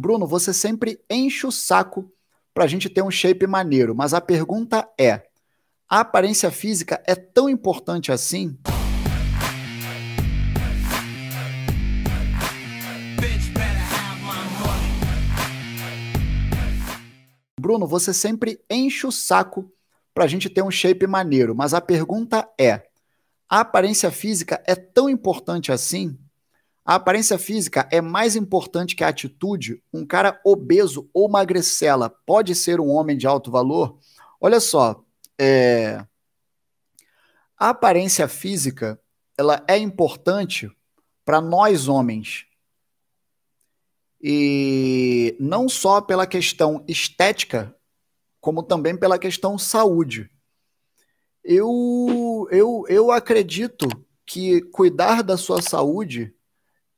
Bruno, você sempre enche o saco para a gente ter um shape maneiro, mas a pergunta é: a aparência física é tão importante assim? Bruno, você sempre enche o saco para a gente ter um shape maneiro, mas a pergunta é: a aparência física é tão importante assim? A aparência física é mais importante que a atitude? Um cara obeso ou magrecela pode ser um homem de alto valor? Olha só, é... a aparência física ela é importante para nós homens. E não só pela questão estética, como também pela questão saúde. Eu, eu, eu acredito que cuidar da sua saúde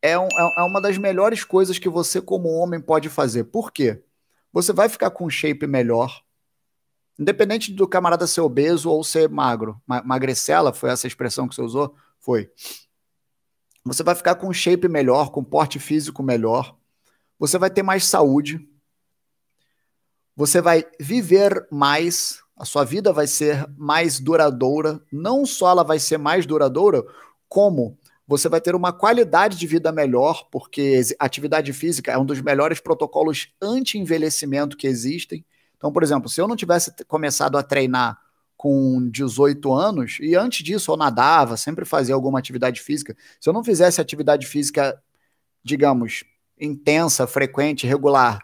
é, é, um, é uma das melhores coisas que você, como homem, pode fazer. Por quê? Você vai ficar com um shape melhor, independente do camarada ser obeso ou ser magro. Ma magrecela foi essa expressão que você usou? Foi. Você vai ficar com um shape melhor, com porte físico melhor. Você vai ter mais saúde. Você vai viver mais. A sua vida vai ser mais duradoura. Não só ela vai ser mais duradoura, como você vai ter uma qualidade de vida melhor, porque atividade física é um dos melhores protocolos anti-envelhecimento que existem. Então, por exemplo, se eu não tivesse começado a treinar com 18 anos, e antes disso eu nadava, sempre fazia alguma atividade física, se eu não fizesse atividade física, digamos, intensa, frequente, regular,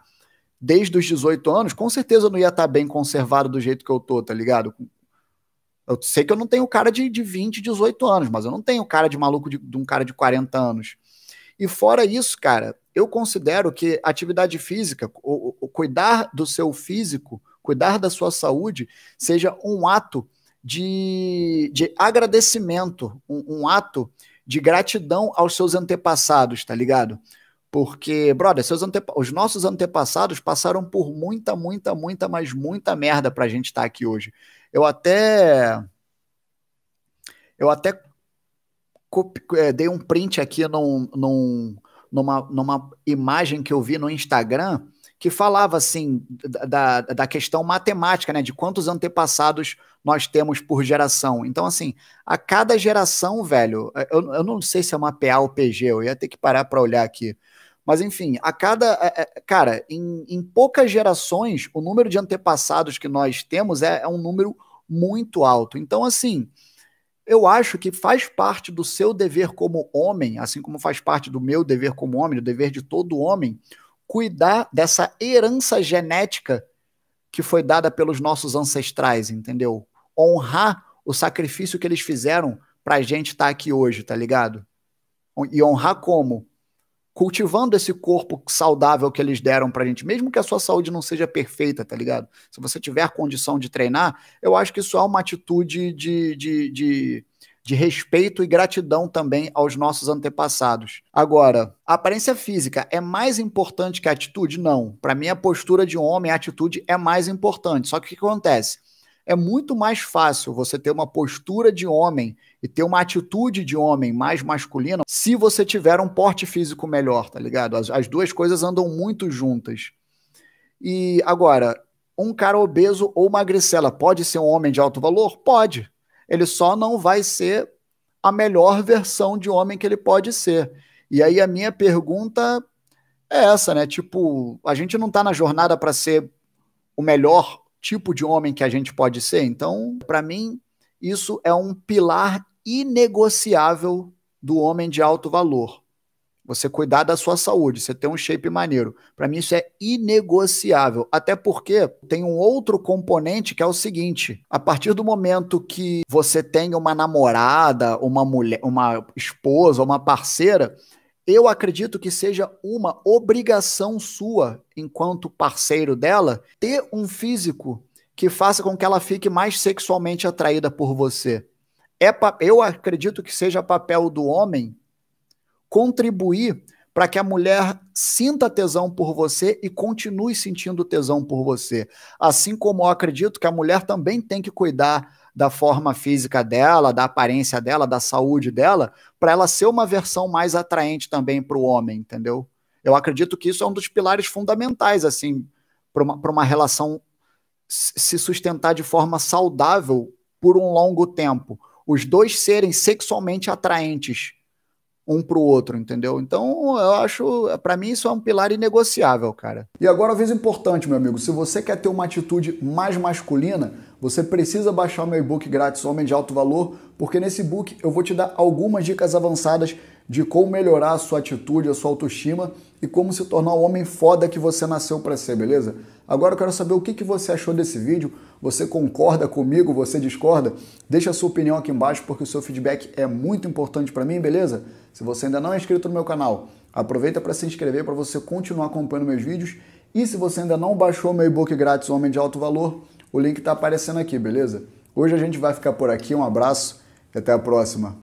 desde os 18 anos, com certeza eu não ia estar bem conservado do jeito que eu tô, tá ligado? Eu sei que eu não tenho cara de, de 20, 18 anos, mas eu não tenho cara de maluco de, de um cara de 40 anos. E fora isso, cara, eu considero que atividade física, o, o, cuidar do seu físico, cuidar da sua saúde, seja um ato de, de agradecimento, um, um ato de gratidão aos seus antepassados, tá ligado? Porque, brother, os nossos antepassados passaram por muita, muita, muita, mas muita merda pra gente estar tá aqui hoje. Eu até. Eu até é, dei um print aqui num, num, numa, numa imagem que eu vi no Instagram que falava assim da, da questão matemática, né? De quantos antepassados nós temos por geração. Então, assim, a cada geração, velho, eu, eu não sei se é uma PA ou PG, eu ia ter que parar para olhar aqui. Mas, enfim, a cada. É, é, cara, em, em poucas gerações, o número de antepassados que nós temos é, é um número muito alto. Então, assim, eu acho que faz parte do seu dever como homem, assim como faz parte do meu dever como homem, do dever de todo homem, cuidar dessa herança genética que foi dada pelos nossos ancestrais, entendeu? Honrar o sacrifício que eles fizeram para a gente estar tá aqui hoje, tá ligado? E honrar como? cultivando esse corpo saudável que eles deram pra gente, mesmo que a sua saúde não seja perfeita, tá ligado? Se você tiver condição de treinar, eu acho que isso é uma atitude de, de, de, de respeito e gratidão também aos nossos antepassados. Agora, a aparência física é mais importante que a atitude? Não. Para mim, a postura de homem, a atitude é mais importante. Só que o que acontece? É muito mais fácil você ter uma postura de homem e ter uma atitude de homem mais masculina se você tiver um porte físico melhor, tá ligado? As, as duas coisas andam muito juntas. E agora, um cara obeso ou magricela pode ser um homem de alto valor? Pode. Ele só não vai ser a melhor versão de homem que ele pode ser. E aí a minha pergunta é essa, né? Tipo, a gente não está na jornada para ser o melhor tipo de homem que a gente pode ser. Então, para mim, isso é um pilar inegociável do homem de alto valor. Você cuidar da sua saúde, você ter um shape maneiro. Para mim, isso é inegociável. Até porque tem um outro componente que é o seguinte: a partir do momento que você tem uma namorada, uma mulher, uma esposa, uma parceira, eu acredito que seja uma obrigação sua, enquanto parceiro dela, ter um físico que faça com que ela fique mais sexualmente atraída por você é, eu acredito que seja papel do homem contribuir para que a mulher sinta tesão por você e continue sentindo tesão por você. Assim como eu acredito que a mulher também tem que cuidar da forma física dela, da aparência dela, da saúde dela, para ela ser uma versão mais atraente também para o homem, entendeu? Eu acredito que isso é um dos pilares fundamentais, assim, para uma, uma relação se sustentar de forma saudável por um longo tempo os dois serem sexualmente atraentes um para o outro, entendeu? Então, eu acho, para mim, isso é um pilar inegociável, cara. E agora, vez importante, meu amigo, se você quer ter uma atitude mais masculina, você precisa baixar o meu e-book grátis Homem de Alto Valor, porque nesse book eu vou te dar algumas dicas avançadas de como melhorar a sua atitude, a sua autoestima e como se tornar o homem foda que você nasceu para ser, beleza? Agora eu quero saber o que, você achou desse vídeo. Você concorda comigo? Você discorda? Deixa a sua opinião aqui embaixo porque o seu feedback é muito importante para mim, beleza? Se você ainda não é inscrito no meu canal, aproveita para se inscrever para você continuar acompanhando meus vídeos. E se você ainda não baixou meu e-book grátis Homem de Alto Valor, o link está aparecendo aqui, beleza? Hoje a gente vai ficar por aqui. Um abraço e até a próxima.